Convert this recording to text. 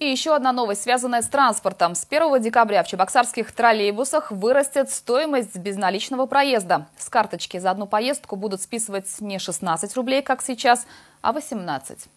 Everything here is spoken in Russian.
И еще одна новость, связанная с транспортом. С 1 декабря в чебоксарских троллейбусах вырастет стоимость безналичного проезда. С карточки за одну поездку будут списывать не 16 рублей, как сейчас, а 18.